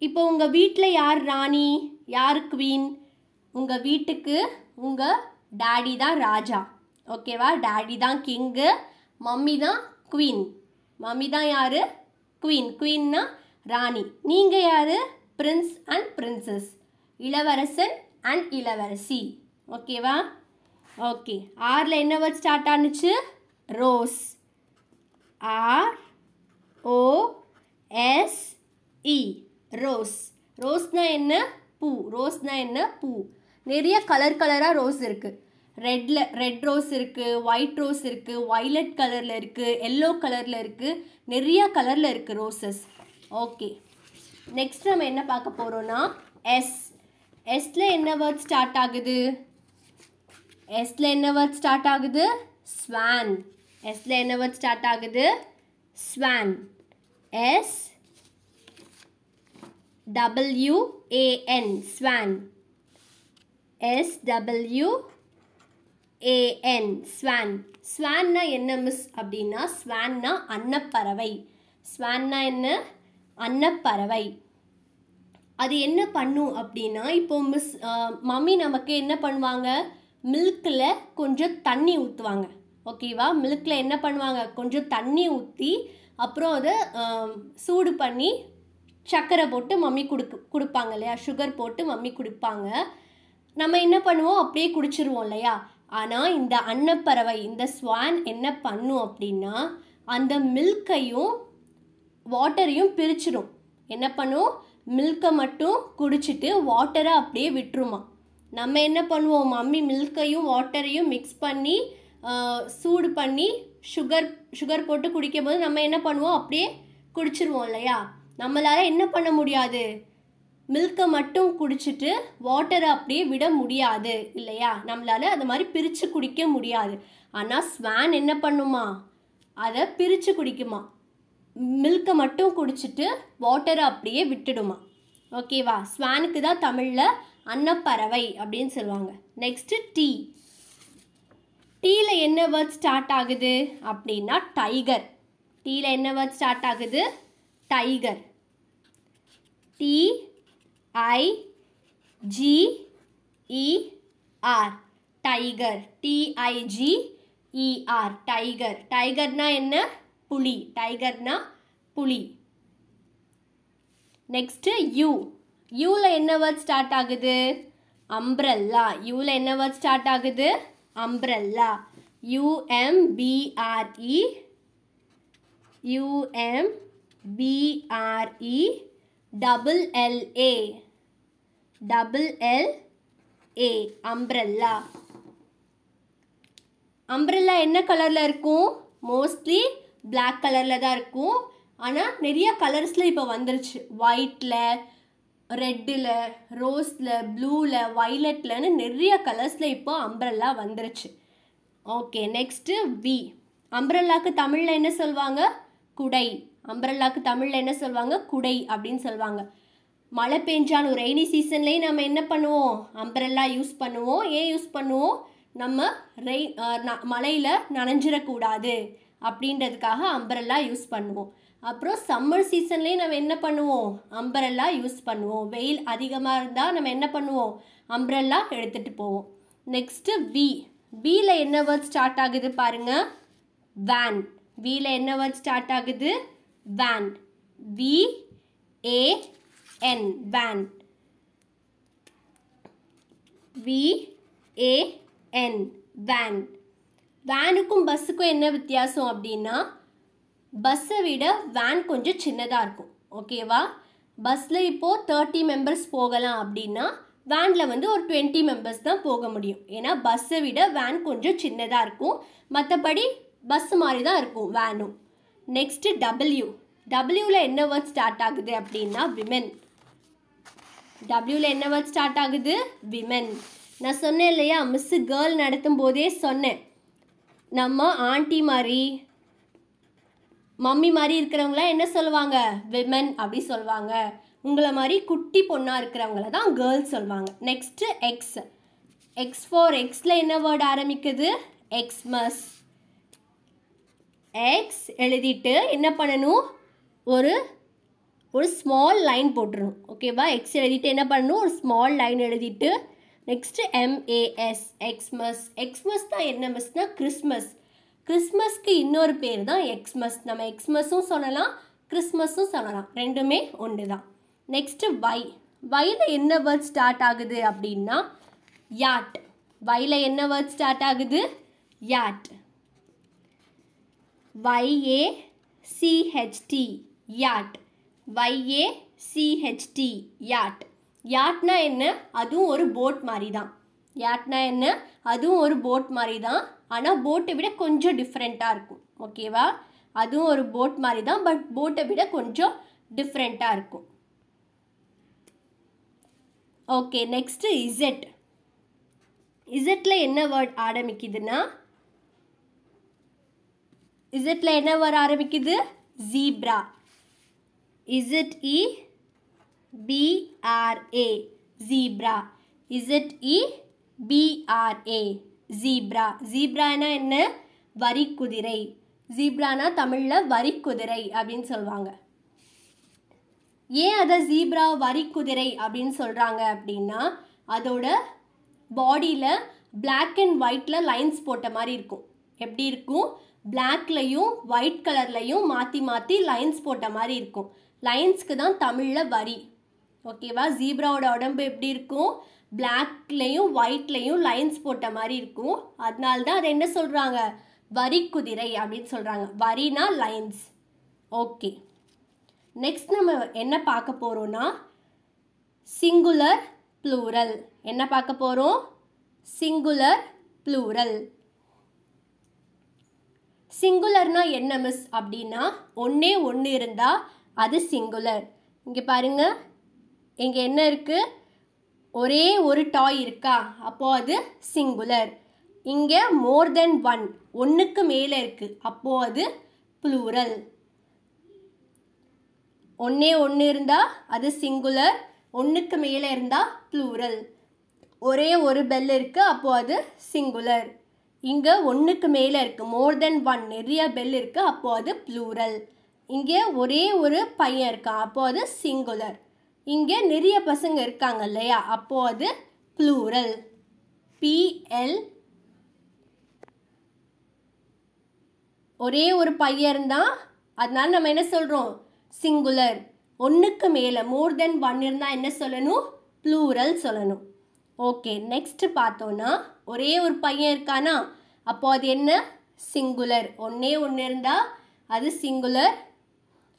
இப்போ உங்கள் வீட்டில் யார் ராணி யார் குவீன் உங்கள் வீட்டுக்கு உங்கள் டேடி தான் ராஜா ஓகேவா டேடி தான் கிங்கு மம்மி தான் குவீன் மம்மி தான் யார் குவீன் குவீன்னா ராணி நீங்கள் யார் பிரின்ஸ் அண்ட் பிரின்சஸ் இளவரசன் அண்ட் இளவரசி ஓகேவா ஓகே ஆறில் என்ன வேர்ட் ஸ்டார்ட் ஆனுச்சு rose R O S E rose ரோஸ்னா என்ன பூ ரோஸ்னா என்ன பூ நிறைய கலர் கலராக ரோஸ் இருக்குது ரெட்டில் ரெட் ரோஸ் இருக்குது ஒயிட் ரோஸ் இருக்குது வைலட் கலரில் இருக்குது எல்லோ கலரில் இருக்குது நிறைய கலரில் இருக்குது ரோசஸ் ஓகே நெக்ஸ்ட் நம்ம என்ன பார்க்க போகிறோன்னா எஸ் எஸ்ஸில் என்ன வேர்ட் ஸ்டார்ட் ஆகுது எஸ்ஸில் என்ன வேர்ட் ஸ்டார்ட் ஆகுது ஸ்வான் எஸ்ஸில் என்ன வேர்ட் ஸ்டார்ட் ஆகுது swan S W A N swan S W A N swan ஸ்வான்னா என்ன மிஸ் அப்படின்னா ஸ்வான்னா அன்னப்பறவை ஸ்வான்னா என்ன அன்னப்பறவை அது என்ன பண்ணும் அப்படின்னா இப்போ மிஸ் மம்மி நமக்கு என்ன பண்ணுவாங்க மில்கில் கொஞ்சம் தண்ணி ஊற்றுவாங்க ஓகேவா மில்கில் என்ன பண்ணுவாங்க கொஞ்சம் தண்ணி ஊற்றி அப்புறம் அதை சூடு பண்ணி சர்க்கரை போட்டு மம்மி கொடுக்கு கொடுப்பாங்க இல்லையா சுகர் போட்டு மம்மி கொடுப்பாங்க நம்ம என்ன பண்ணுவோம் அப்படியே குடிச்சிருவோம் இல்லையா ஆனால் இந்த அன்னப்பறவை இந்த ஸ்வான் என்ன பண்ணும் அப்படின்னா அந்த மில்கையும் வாட்டரையும் பிரிச்சிடும் என்ன பண்ணும் மில்கை மட்டும் குடிச்சிட்டு வாட்டரை அப்படியே விட்டுருமா நம்ம என்ன பண்ணுவோம் மம்மி மில்கையும் வாட்டரையும் மிக்ஸ் பண்ணி சூடு பண்ணி சுகர் சுகர் போட்டு குடிக்கும் போது நம்ம என்ன பண்ணுவோம் அப்படியே குடிச்சிருவோம் இல்லையா நம்மளால் என்ன பண்ண முடியாது மில்கை மட்டும் குடிச்சிட்டு வாட்டரை அப்படியே விட முடியாது இல்லையா நம்மளால் அது மாதிரி பிரித்து குடிக்க முடியாது ஆனால் ஸ்வான் என்ன பண்ணுமா அதை பிரித்து குடிக்குமா மில்கை மட்டும் குடிச்சிட்டு வாட்டரை அப்படியே விட்டுடுமா ஓகேவா ஸ்வானுக்கு தான் தமிழில் அன்னப்பறவை அப்படின்னு சொல்லுவாங்க நெக்ஸ்ட்டு டீ டீயில் என்ன வேர்ட் ஸ்டார்ட் ஆகுது அப்படின்னா டைகர் டீயில் என்ன வேர்ட் ஸ்டார்ட் ஆகுது tiger T I G R tiger T I G E R tiger டைகர்னா என்ன புலி டைகர்னா புலி நெக்ஸ்ட்டு யூ யூவில் என்ன வேர்ட் ஸ்டார்ட் ஆகுது அம்ப்ரல்லா யூவில் என்ன வேர்ட் ஸ்டார்ட் ஆகுது umbrella u m b r e u m b r e double l a double l a umbrella umbrella என்ன கலரில் இருக்கும் மோஸ்ட்லி பிளாக் கலரில் தான் இருக்கும் ஆனால் நிறைய கலர்ஸில் இப்போ வந்துருச்சு ஒயிட்டில் ரெட்டில் ரோஸில் ப்ளூவில் வைலட்லன்னு நிறைய கலர்ஸில் இப்போ அம்ப்ரெல்லா வந்துருச்சு ஓகே நெக்ஸ்ட்டு வி அம்ப்ரெல்லாக்கு தமிழில் என்ன சொல்லுவாங்க குடை அம்ப்ரெல்லாக்கு தமிழில் என்ன சொல்லுவாங்க குடை அப்படின்னு சொல்லுவாங்க மழை பெஞ்சாலும் ரெய்னி சீசன்லேயும் நம்ம என்ன பண்ணுவோம் அம்ப்ரெல்லா யூஸ் பண்ணுவோம் ஏன் யூஸ் பண்ணுவோம் நம்ம ரெய் மழையில் நனைஞ்சிடக்கூடாது அப்படின்றதுக்காக அம்ப்ரல்லா யூஸ் பண்ணுவோம் அப்புறம் சம்மர் சீசன்லேயும் நம்ம என்ன பண்ணுவோம் அம்பரல்லா யூஸ் பண்ணுவோம் வெயில் அதிகமாக இருந்தால் நம்ம என்ன பண்ணுவோம் அம்பரல்லா எடுத்துகிட்டு போவோம் நெக்ஸ்ட்டு வி வீல என்ன வேர்ட் ஸ்டார்ட் ஆகுது பாருங்கள் வேன் வீல என்ன வேர்ட் ஸ்டார்ட் ஆகுது van V A N van V A N van வேனுக்கும் பஸ்ஸுக்கும் என்ன வித்தியாசம் அப்படின்னா பஸ்ஸை விட வேன் கொஞ்சம் சின்னதாக இருக்கும் ஓகேவா பஸ்ஸில் இப்போது தேர்ட்டி மெம்பர்ஸ் போகலாம் அப்படின்னா வேனில் வந்து ஒரு டுவெண்ட்டி மெம்பர்ஸ் தான் போக முடியும் ஏன்னா பஸ்ஸை விட வேன் கொஞ்சம் சின்னதாக இருக்கும் மற்றபடி பஸ் மாதிரி தான் இருக்கும் வேனும் நெக்ஸ்ட்டு டபிள்யூ டபிள்யூவில் என்ன வேர்ட் ஸ்டார்ட் ஆகுது அப்படின்னா விமென் டபிள்யூவில் என்ன வேர்ட் ஸ்டார்ட் ஆகுது விமென் நான் சொன்னேன் இல்லையா மிஸ்ஸு கேர்ள் நடத்தும் போதே சொன்னேன் நம்ம ஆண்டி மாதிரி மம்மி மாதிரி இருக்கிறவங்களாம் என்ன சொல்லுவாங்க விமன் அப்படி சொல்லுவாங்க உங்களை மாதிரி குட்டி பொண்ணாக இருக்கிறவங்கள தான் கேர்ள்ஸ் சொல்லுவாங்க நெக்ஸ்ட்டு எக்ஸ் எக்ஸ் ஃபோர் எக்ஸில் என்ன வேர்டு ஆரம்பிக்குது எக்ஸ்மஸ் எக்ஸ் எழுதிட்டு என்ன பண்ணணும் ஒரு ஒரு ஸ்மால் லைன் போட்டுருணும் ஓகேவா எக்ஸ் எழுதிட்டு என்ன பண்ணணும் ஒரு ஸ்மால் லைன் எழுதிட்டு நெக்ஸ்ட்டு எம்ஏஎஸ் எக்ஸ்மஸ் எக்ஸ்மஸ் தான் என்ன மிஸ்னால் கிறிஸ்மஸ் கிறிஸ்மஸ்க்கு இன்னொரு பேர் தான் எக்ஸ்மஸ் நம்ம எக்ஸ்மஸும் சொல்லலாம் கிறிஸ்மஸும் சொல்லலாம் ரெண்டுமே ஒன்று தான் நெக்ஸ்ட்டு வை வையில் என்ன வேர்ட் ஸ்டார்ட் ஆகுது அப்படின்னா யாட் வையில் என்ன வேர்ட் ஸ்டார்ட் ஆகுது yacht Y A C H T yacht Y A C H T yacht யாட்னா என்ன அதுவும் ஒரு போட் மாதிரி தான் யாட்னா என்ன அதுவும் ஒரு போட் மாதிரி தான் ஆனால் போட்டை விட கொஞ்சம் டிஃப்ரெண்ட்டாக இருக்கும் ஓகேவா அதுவும் ஒரு போட் மாதிரி தான் பட் போட்டை விட கொஞ்சம் டிஃப்ரெண்ட்டாக இருக்கும் ஓகே நெக்ஸ்ட்டு இசட் இசெட்டில் என்ன வேர்ட் ஆரம்பிக்குதுன்னா இசெட்டில் என்ன வேர்ட் ஆரம்பிக்குது zebra Z E B R A zebra Z E B R A zebra ஜீப்ரானா என்ன வரி குதிரை ஜீப்ரானா தமிழில் வரி குதிரை அப்படின்னு சொல்லுவாங்க ஏன் அதை ஜீப்ரா வரி குதிரை அப்படின்னு சொல்கிறாங்க அப்படின்னா அதோட பாடியில் பிளாக் அண்ட் ஒயிட்டில் லைன்ஸ் போட்ட மாதிரி இருக்கும் எப்படி இருக்கும் பிளாக்லையும் ஒயிட் கலர்லையும் மாற்றி மாற்றி லைன்ஸ் போட்ட மாதிரி இருக்கும் லைன்ஸ்க்கு தான் தமிழில் வரி ஓகேவா ஜீப்ராவோட உடம்பு எப்படி இருக்கும் பிளாக்லேயும் ஒயிட்லேயும் லைன்ஸ் போட்ட மாதிரி இருக்கும் அதனால தான் அதை என்ன சொல்கிறாங்க வரி குதிரை அப்படின்னு சொல்கிறாங்க வரினா லைன்ஸ் ஓகே நெக்ஸ்ட் நம்ம என்ன பார்க்க போகிறோம்னா சிங்குலர் ப்ளூரல் என்ன பார்க்க போகிறோம் சிங்குலர் ப்ளூரல் சிங்குலர்னா என்ன மிஸ் அப்படின்னா ஒன்றே ஒன்று இருந்தால் அது சிங்குலர் இங்கே பாருங்கள் இங்கே என்ன இருக்குது ஒரே ஒரு டாய் இருக்கா அப்போது அது சிங்குலர் இங்கே மோர் தென் ஒன் ஒன்றுக்கு மேலே இருக்குது அப்போது அது ப்ளூரல் ஒன்றே ஒன்று இருந்தால் அது சிங்குலர் ஒன்றுக்கு மேலே இருந்தால் ப்ளூரல் ஒரே ஒரு பெல் இருக்குது அப்போது அது சிங்குலர் இங்கே ஒன்றுக்கு மேலே இருக்குது மோர் தென் ஒன் நிறைய பெல் இருக்குது அப்போது அது ப்ளூரல் இங்கே ஒரே ஒரு பையன் இருக்கான் அப்போது அது சிங்குலர் இங்கே நிறைய பசங்க இருக்காங்க இல்லையா அப்போது அது ப்ளூரல் பிஎல் ஒரே ஒரு பையன் தான் அதனால நம்ம என்ன சொல்கிறோம் சிங்குலர் ஒன்றுக்கு மேலே மோர் தென் ஒன் இருந்தால் என்ன சொல்லணும் ப்ளூரல் சொல்லணும் ஓகே நெக்ஸ்ட்டு பார்த்தோன்னா ஒரே ஒரு பையன் இருக்கானா அப்போது அது என்ன சிங்குலர் ஒன்றே ஒன்று இருந்தால் அது சிங்குலர்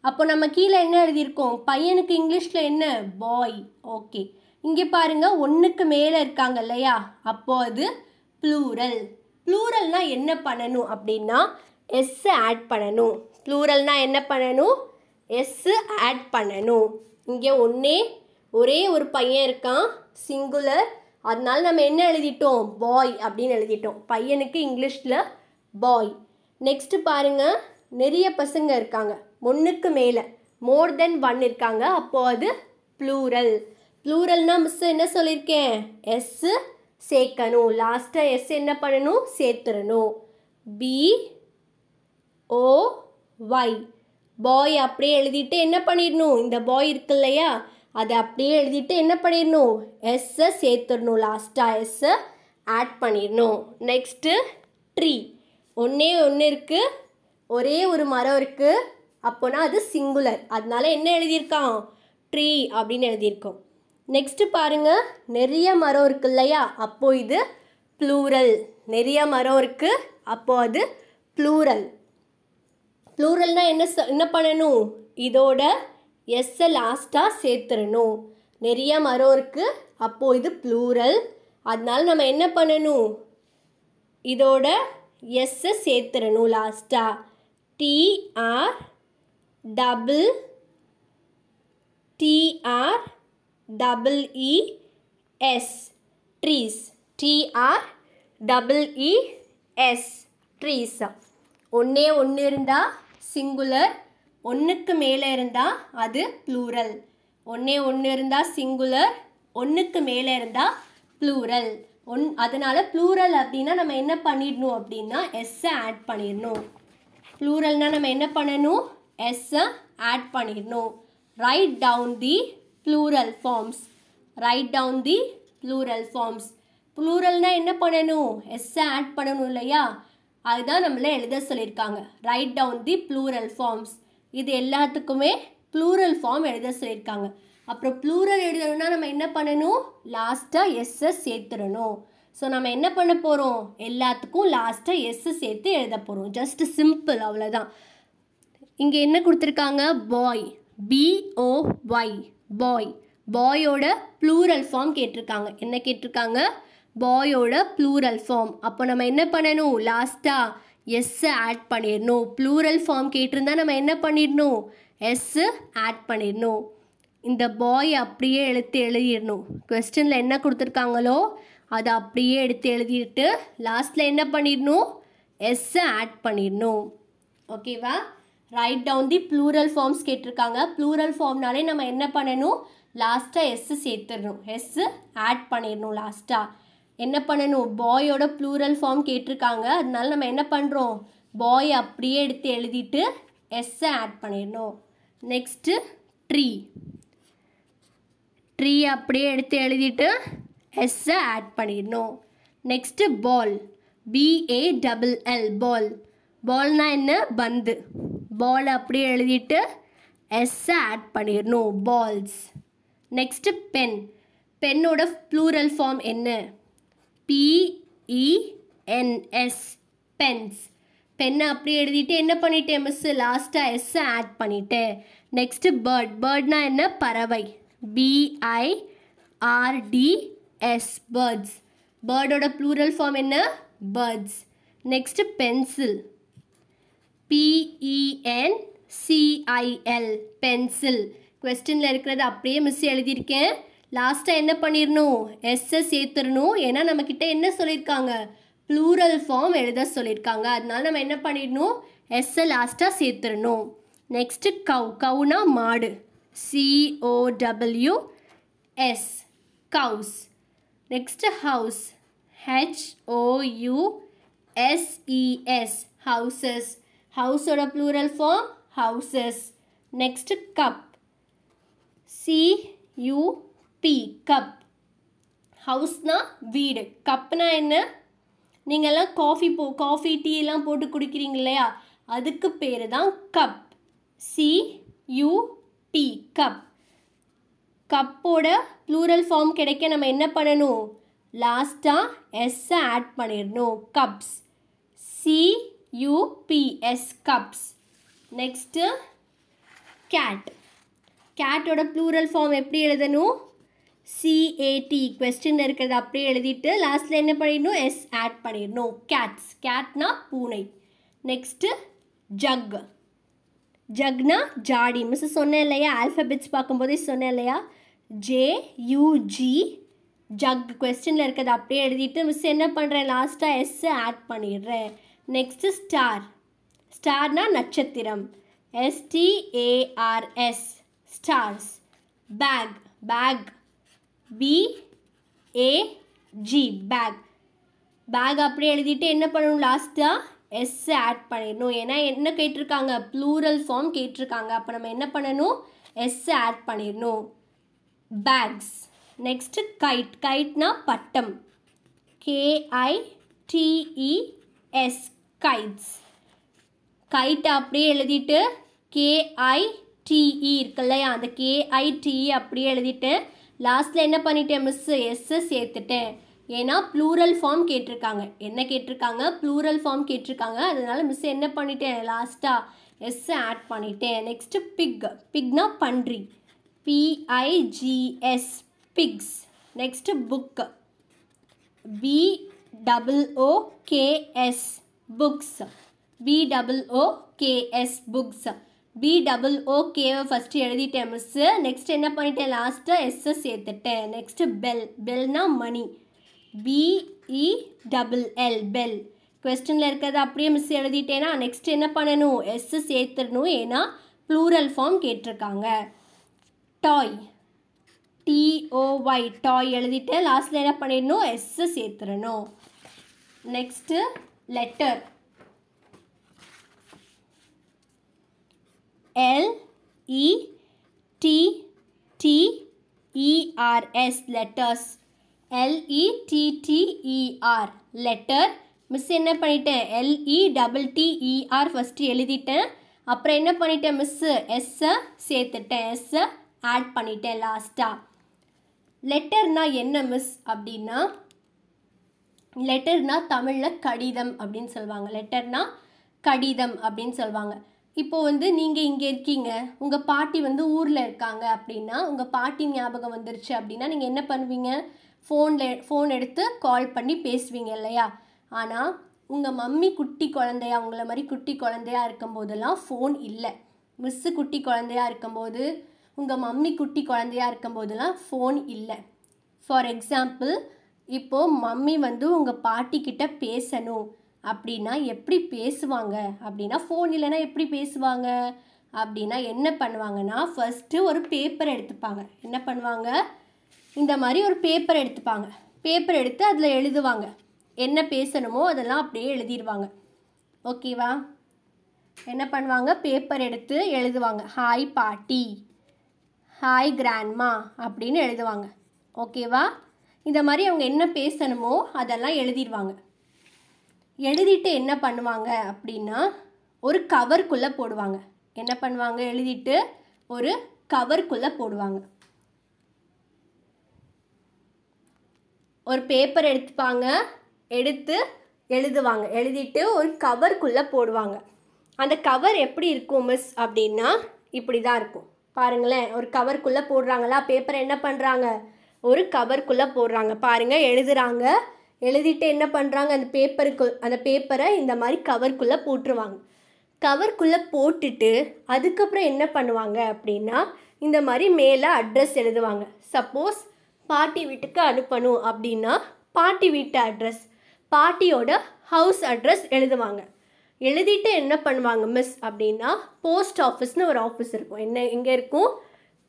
அப்போ நம்ம கீழே என்ன எழுதியிருக்கோம் பையனுக்கு இங்கிலீஷில் என்ன பாய் ஓகே இங்கே பாருங்கள் ஒன்றுக்கு மேலே இருக்காங்க இல்லையா அப்போ அது ப்ளூரல் ப்ளூரல்னால் என்ன பண்ணணும் அப்படின்னா எஸ்ஸு ஆட் பண்ணணும் ப்ளூரல்னால் என்ன பண்ணணும் எஸ்ஸு ஆட் பண்ணணும் இங்கே ஒன்றே ஒரே ஒரு பையன் இருக்கான் சிங்குலர் அதனால நம்ம என்ன எழுதிட்டோம் பாய் அப்படின்னு எழுதிட்டோம் பையனுக்கு இங்கிலீஷில் பாய் நெக்ஸ்ட்டு பாருங்கள் நிறைய பசங்க இருக்காங்க ஒன்றுக்கு மேலே மோர் தென் ஒன் இருக்காங்க அப்போது அது ப்ளூரல் ப்ளூரல்னால் மிஸ் என்ன சொல்லியிருக்கேன் எஸ்ஸு சேர்க்கணும் லாஸ்ட்டாக எஸ் என்ன பண்ணணும் சேர்த்துடணும் பி ஓ ஒய் பாய் அப்படியே எழுதிட்டு என்ன பண்ணிடணும் இந்த பாய் இருக்கு இல்லையா அதை அப்படியே எழுதிட்டு என்ன பண்ணிடணும் எஸ்ஸை சேர்த்துடணும் லாஸ்ட்டாக எஸ்ஸை ஆட் பண்ணிடணும் நெக்ஸ்ட்டு ட்ரீ ஒன்றே ஒன்று இருக்குது ஒரே ஒரு மரம் இருக்குது அப்போனா அது சிங்குலர் அதனால என்ன எழுதியிருக்கான் ட்ரீ அப்படின்னு எழுதியிருக்கோம் நெக்ஸ்ட்டு பாருங்கள் நிறைய மரம் இருக்கு இல்லையா அப்போது இது ப்ளூரல் நிறைய மரம் இருக்குது அப்போது அது ப்ளூரல் ப்ளூரல்னால் என்ன என்ன பண்ணணும் இதோட எஸ்ஸை லாஸ்ட்டாக சேர்த்துடணும் நிறைய மரம் இருக்குது அப்போது இது ப்ளூரல் அதனால நம்ம என்ன பண்ணணும் இதோட எஸ்ஸை சேர்த்துடணும் லாஸ்ட்டாக T R double T R R double E S trees T R double E S ஒன்று இருந்தால் சிங்குலர் ஒன்றுக்கு மேலே இருந்தால் அது ப்ளூரல் ஒன்றே ஒன்று இருந்தால் சிங்குலர் ஒன்றுக்கு மேலே இருந்தால் ப்ளூரல் ஒன் அதனால் ப்ளூரல் அப்படின்னா நம்ம என்ன பண்ணிடணும் அப்படின்னா எஸ்ஸை ஆட் பண்ணிடணும் ப்ளூரல்னால் நம்ம என்ன பண்ணணும் எஸ்ஸை ஆட் பண்ணிடணும் write down the plural forms write down the plural forms ப்ளூரல்னால் என்ன பண்ணணும் எஸ்ஸை ஆட் பண்ணணும் இல்லையா அதுதான் நம்மளை எழுத சொல்லியிருக்காங்க write down the plural forms இது எல்லாத்துக்குமே ப்ளூரல் ஃபார்ம் எழுத சொல்லியிருக்காங்க அப்புறம் ப்ளூரல் எழுதணும்னா நம்ம என்ன பண்ணணும் லாஸ்ட்டாக எஸ்ஸை சேர்த்துடணும் ஸோ நம்ம என்ன பண்ண போகிறோம் எல்லாத்துக்கும் லாஸ்ட்டாக எஸ்ஸை சேர்த்து எழுத போகிறோம் ஜஸ்ட் சிம்பிள் அவ்வளோதான் இங்கே என்ன கொடுத்துருக்காங்க பாய் பிஓஒய் பாய் பாயோட ப்ளூரல் ஃபார்ம் கேட்டிருக்காங்க என்ன கேட்டிருக்காங்க பாயோட ப்ளூரல் ஃபார்ம் அப்போ நம்ம என்ன பண்ணணும் லாஸ்ட்டாக எஸ்ஸை ஆட் பண்ணிடணும் ப்ளூரல் ஃபார்ம் கேட்டிருந்தா நம்ம என்ன பண்ணிடணும் எஸ்ஸு ஆட் பண்ணிடணும் இந்த பாய் அப்படியே எடுத்து எழுதிடணும் கொஸ்டினில் என்ன கொடுத்துருக்காங்களோ அதை அப்படியே எடுத்து எழுதிட்டு லாஸ்ட்டில் என்ன பண்ணிடணும் எஸ்ஸை ஆட் பண்ணிடணும் ஓகேவா write down the plural forms கேட்டிருக்காங்க ப்ளூரல் ஃபார்ம்னாலே நம்ம என்ன பண்ணணும் லாஸ்ட்டாக எஸ்ஸு சேர்த்துடணும் எஸ்ஸு ஆட் பண்ணிடணும் லாஸ்ட்டாக என்ன பண்ணணும் பாயோட ப்ளூரல் ஃபார்ம் கேட்டிருக்காங்க அதனால நம்ம என்ன பண்ணுறோம் பாய் அப்படியே எடுத்து எழுதிட்டு எஸ்ஸை ஆட் பண்ணிடணும் நெக்ஸ்ட்டு ட்ரீ ட்ரீ அப்படியே எடுத்து எழுதிட்டு எஸ்ஸை ஆட் பண்ணிடணும் next ball B A double L ball பால்னால் என்ன பந்து பால் அப்படியே எழுதிட்டு எஸ்ஸை ஆட் பண்ணிடணும் பால்ஸ் நெக்ஸ்ட்டு பென் பென்னோட ப்ளூரல் ஃபார்ம் என்ன பிஇஎன்எஸ் பென்ஸ் பென்னை அப்படி எழுதிட்டு என்ன பண்ணிட்டேன் மிஸ் லாஸ்ட்டாக எஸ்ஸை ஆட் பண்ணிட்டேன் நெக்ஸ்ட்டு பேர்ட் பேர்ட்னா என்ன பறவை பிஐஆர்டிஎஸ் பேர்ட்ஸ் பேர்டோட ப்ளூரல் ஃபார்ம் என்ன birds next pencil P E N C I L pencil கொஸ்டினில் இருக்கிறது அப்படியே மிஸ் எழுதியிருக்கேன் லாஸ்ட்டாக என்ன பண்ணிடணும் எஸ்ஸை சேர்த்துடணும் ஏன்னா நம்மக்கிட்ட என்ன சொல்லியிருக்காங்க ப்ளூரல் ஃபார்ம் எழுத சொல்லியிருக்காங்க அதனால நம்ம என்ன பண்ணிடணும் எஸ்ஸை லாஸ்ட்டாக சேர்த்துடணும் நெக்ஸ்ட்டு கவு கவுனா மாடு C O W S cows next house S E S houses ஹவுஸோட plural form houses next cup C U P cup ஹவுஸ்னா வீடு கப்னா என்ன நீங்கள்லாம் காஃபி போ காஃபி டீ எல்லாம் போட்டு குடிக்கிறீங்க இல்லையா அதுக்கு பேர் தான் கப் சியூபி கப் கப்போட ப்ளூரல் ஃபார்ம் கிடைக்க நம்ம என்ன பண்ணணும் லாஸ்ட்டாக எஸ்ஸை ஆட் பண்ணிடணும் cups C U P S cups next cat கேட்டோட ப்ளூரல் ஃபார்ம் எப்படி எழுதணும் சிஏடி question இருக்கிறது அப்படியே எழுதிட்டு லாஸ்ட்டில் என்ன பண்ணிடணும் எஸ் ஆட் பண்ணிடணும் கேட்ஸ் கேட்னா பூனை நெக்ஸ்ட்டு ஜக் ஜக்னா ஜாடி மிஸ் சொன்னேன் இல்லையா ஆல்ஃபபெட்ஸ் பார்க்கும்போதே சொன்னேன் இல்லையா U G ஜக் கொஸ்டினில் இருக்கிறது அப்படியே எழுதிட்டு மிஸ் என்ன பண்ணுறேன் லாஸ்ட்டாக எஸ்ஸு ஆட் பண்ணிடுறேன் நெக்ஸ்ட்டு ஸ்டார் ஸ்டார்னா நட்சத்திரம் S T A R S stars bag bag B A G bag bag அப்படி எழுதிட்டு என்ன பண்ணணும் லாஸ்ட்டாக எஸ் ஆட் பண்ணிடணும் ஏன்னா என்ன கேட்டிருக்காங்க ப்ளூரல் ஃபார்ம் கேட்டிருக்காங்க அப்போ நம்ம என்ன பண்ணணும் எஸ் ஆட் பண்ணிடணும் பேக்ஸ் நெக்ஸ்ட்டு கைட் கைட்னா பட்டம் கேஐடிஇஎஸ் கைட்ஸ் கைட் அப்படியே எழுதிட்டு கேஐடிஇ e இருக்கு இல்லையா அந்த கேஐடிஇ e அப்படியே எழுதிட்டு லாஸ்ட்டில் என்ன பண்ணிட்டேன் மிஸ் எஸ்ஸை சேர்த்துட்டேன் ஏன்னா ப்ளூரல் ஃபார்ம் கேட்டிருக்காங்க என்ன கேட்டிருக்காங்க ப்ளூரல் ஃபார்ம் கேட்டிருக்காங்க அதனால் மிஸ் என்ன பண்ணிட்டேன் லாஸ்ட்டாக எஸ்ஸை ஆட் பண்ணிட்டேன் நெக்ஸ்ட்டு பிக் பிக்னா பன்றி P I G S pigs next book B double K S books B double O K S books B double O கேவை ஃபஸ்ட்டு எழுதிட்டேன் மிஸ்ஸு நெக்ஸ்ட் என்ன பண்ணிட்டேன் லாஸ்ட்டாக எஸ்ஸை சேர்த்துட்டேன் நெக்ஸ்ட்டு பெல் பெல்னா மணி பிஇ டபுள் எல் பெல் கொஸ்டனில் இருக்கிறத அப்படியே மிஸ் எழுதிட்டேன்னா நெக்ஸ்ட் என்ன பண்ணணும் எஸ்ஸு சேர்த்துடணும் ஏன்னா ப்ளூரல் ஃபார்ம் கேட்டிருக்காங்க டாய் டிஓஒய் டாய் எழுதிட்டு லாஸ்ட்டில் என்ன பண்ணிடணும் எஸ்ஸு சேர்த்துடணும் next letter L E T T E R S letters L E T T E R letter miss என்ன பண்ணிட்டேன் எல்இ டபுள் டிஇஆர் ஃபஸ்ட்டு எழுதிட்டேன் அப்புறம் என்ன பண்ணிட்டேன் மிஸ்ஸு எஸ்ஸை சேர்த்துட்டேன் எஸ்ஸை ஆட் பண்ணிட்டேன் லாஸ்ட்டாக லெட்டர்னால் என்ன மிஸ் அப்படின்னா லெட்டர்னால் தமிழில் கடிதம் அப்படின்னு சொல்லுவாங்க லெட்டர்னால் கடிதம் அப்படின்னு சொல்லுவாங்க இப்போ வந்து நீங்கள் இங்கே இருக்கீங்க உங்கள் பாட்டி வந்து ஊரில் இருக்காங்க அப்படின்னா உங்கள் பாட்டி ஞாபகம் வந்துருச்சு அப்படின்னா நீங்கள் என்ன பண்ணுவீங்க ஃபோனில் ஃபோன் எடுத்து கால் பண்ணி பேசுவீங்க இல்லையா ஆனால் உங்கள் மம்மி குட்டி குழந்தையா அவங்கள மாதிரி குட்டி குழந்தையா இருக்கும்போதெல்லாம் ஃபோன் இல்லை மிஸ்ஸு குட்டி குழந்தையா இருக்கும்போது உங்கள் மம்மி குட்டி குழந்தையா இருக்கும்போதெல்லாம் ஃபோன் இல்லை ஃபார் எக்ஸாம்பிள் இப்போது மம்மி வந்து உங்கள் பாட்டிக்கிட்ட பேசணும் அப்படின்னா எப்படி பேசுவாங்க அப்படின்னா ஃபோன் இல்லைன்னா எப்படி பேசுவாங்க அப்படின்னா என்ன பண்ணுவாங்கன்னா ஃபஸ்ட்டு ஒரு பேப்பர் எடுத்துப்பாங்க என்ன பண்ணுவாங்க இந்த மாதிரி ஒரு பேப்பர் எடுத்துப்பாங்க பேப்பர் எடுத்து அதில் எழுதுவாங்க என்ன பேசணுமோ அதெல்லாம் அப்படியே எழுதிடுவாங்க ஓகேவா என்ன பண்ணுவாங்க பேப்பர் எடுத்து எழுதுவாங்க ஹாய் பாட்டி ஹாய் கிராண்ட்மா அப்படின்னு எழுதுவாங்க ஓகேவா இந்த மாதிரி அவங்க என்ன பேசணுமோ அதெல்லாம் எழுதிடுவாங்க எழுதிட்டு என்ன பண்ணுவாங்க அப்படின்னா ஒரு கவர்க்குள்ளே போடுவாங்க என்ன பண்ணுவாங்க எழுதிட்டு ஒரு கவர்க்குள்ளே போடுவாங்க ஒரு பேப்பர் எடுத்துப்பாங்க எடுத்து எழுதுவாங்க எழுதிட்டு ஒரு கவர்க்குள்ளே போடுவாங்க அந்த கவர் எப்படி இருக்கும் மிஸ் அப்படின்னா இப்படி தான் இருக்கும் பாருங்களேன் ஒரு கவர்க்குள்ளே போடுறாங்களா பேப்பர் என்ன பண்ணுறாங்க ஒரு கவர்க்குள்ளே போடுறாங்க பாருங்கள் எழுதுகிறாங்க எழுதிட்டு என்ன பண்ணுறாங்க அந்த பேப்பருக்கு அந்த பேப்பரை இந்த மாதிரி கவர்க்குள்ளே போட்டுருவாங்க கவர்க்குள்ளே போட்டுட்டு அதுக்கப்புறம் என்ன பண்ணுவாங்க அப்படின்னா இந்த மாதிரி மேலே அட்ரஸ் எழுதுவாங்க சப்போஸ் பாட்டி வீட்டுக்கு அனுப்பணும் அப்படின்னா பாட்டி வீட்டு அட்ரஸ் பாட்டியோட ஹவுஸ் அட்ரஸ் எழுதுவாங்க எழுதிட்டு என்ன பண்ணுவாங்க மிஸ் அப்படின்னா போஸ்ட் ஆஃபீஸ்னு ஒரு ஆஃபீஸ் இருக்கும் என்ன எங்கே இருக்கும்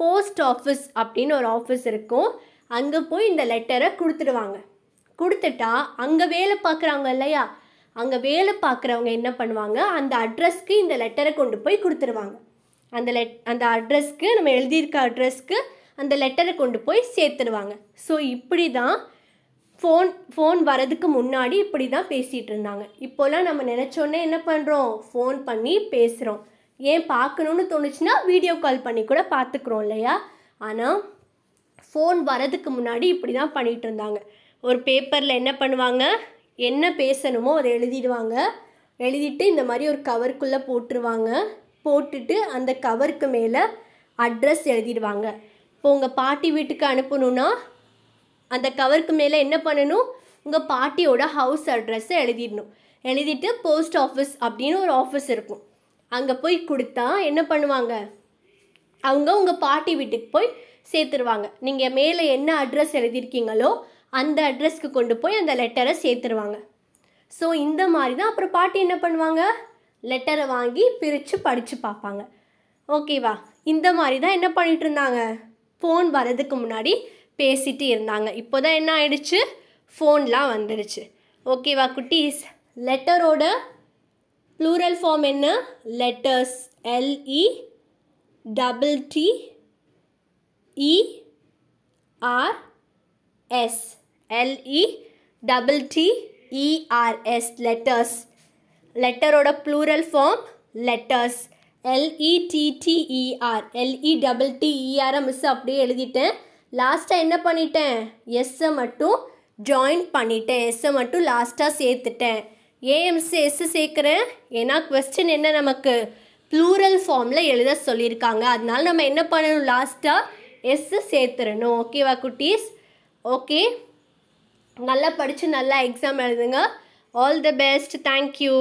போஸ்ட் ஆஃபீஸ் அப்படின்னு ஒரு ஆஃபீஸ் இருக்கும் அங்கே போய் இந்த லெட்டரை கொடுத்துடுவாங்க கொடுத்துட்டா அங்கே வேலை பார்க்குறாங்க இல்லையா அங்கே வேலை பார்க்குறவங்க என்ன பண்ணுவாங்க அந்த அட்ரஸ்க்கு இந்த லெட்டரை கொண்டு போய் கொடுத்துருவாங்க அந்த லெட் அந்த அட்ரஸ்க்கு நம்ம எழுதியிருக்க அட்ரஸ்க்கு அந்த லெட்டரை கொண்டு போய் சேர்த்துருவாங்க ஸோ இப்படி தான் ஃபோன் ஃபோன் வரதுக்கு முன்னாடி இப்படி தான் பேசிகிட்டு இருந்தாங்க இப்போலாம் நம்ம நினச்சோன்னே என்ன பண்ணுறோம் ஃபோன் பண்ணி பேசுகிறோம் ஏன் பார்க்கணுன்னு தோணுச்சுன்னா வீடியோ கால் பண்ணி கூட பார்த்துக்குறோம் இல்லையா ஆனால் ஃபோன் வரதுக்கு முன்னாடி இப்படி தான் பண்ணிகிட்டு இருந்தாங்க ஒரு பேப்பரில் என்ன பண்ணுவாங்க என்ன பேசணுமோ அதை எழுதிடுவாங்க எழுதிட்டு இந்த மாதிரி ஒரு கவருக்குள்ளே போட்டுருவாங்க போட்டுட்டு அந்த கவருக்கு மேலே அட்ரஸ் எழுதிடுவாங்க இப்போ உங்கள் பாட்டி வீட்டுக்கு அனுப்பணுன்னா அந்த கவருக்கு மேலே என்ன பண்ணணும் உங்கள் பாட்டியோட ஹவுஸ் அட்ரஸ்ஸை எழுதிடணும் எழுதிட்டு போஸ்ட் ஆஃபீஸ் அப்படின்னு ஒரு ஆஃபீஸ் இருக்கும் அங்கே போய் கொடுத்தா என்ன பண்ணுவாங்க அவங்க உங்கள் பாட்டி வீட்டுக்கு போய் சேர்த்துருவாங்க நீங்கள் மேலே என்ன அட்ரஸ் எழுதியிருக்கீங்களோ அந்த அட்ரஸ்க்கு கொண்டு போய் அந்த லெட்டரை சேர்த்துருவாங்க ஸோ இந்த மாதிரி தான் அப்புறம் பாட்டி என்ன பண்ணுவாங்க லெட்டரை வாங்கி பிரித்து படித்து பார்ப்பாங்க ஓகேவா இந்த மாதிரி தான் என்ன பண்ணிகிட்டு இருந்தாங்க ஃபோன் வரதுக்கு முன்னாடி பேசிட்டு இருந்தாங்க இப்போ தான் என்ன ஆயிடுச்சு ஃபோன்லாம் வந்துடுச்சு ஓகேவா குட்டீஸ் லெட்டரோட ப்ளூரல் ஃபார்ம் என்ன letters L E double T E R S L E double T E R S letters லெட்டரோட plural form letters L E T T E R L E double டிஇஆரை மிஸ் அப்படியே எழுதிட்டேன் லாஸ்ட்டாக என்ன பண்ணிட்டேன் எஸ்ஸை மட்டும் ஜாயின் பண்ணிட்டேன் எஸ்ஸை மட்டும் லாஸ்ட்டாக சேர்த்துட்டேன் ஏன் மிஸ் சேர்க்குறேன் ஏன்னா கொஸ்டின் என்ன நமக்கு ப்ளூரல் ஃபார்மில் எழுத சொல்லியிருக்காங்க அதனால நம்ம என்ன பண்ணணும் லாஸ்ட்டாக எஸ் சேர்த்துடணும் ஓகேவா குட்டீஸ் ஓகே நல்லா படித்து நல்லா எக்ஸாம் எழுதுங்க ஆல் த பெஸ்ட் தேங்க்யூ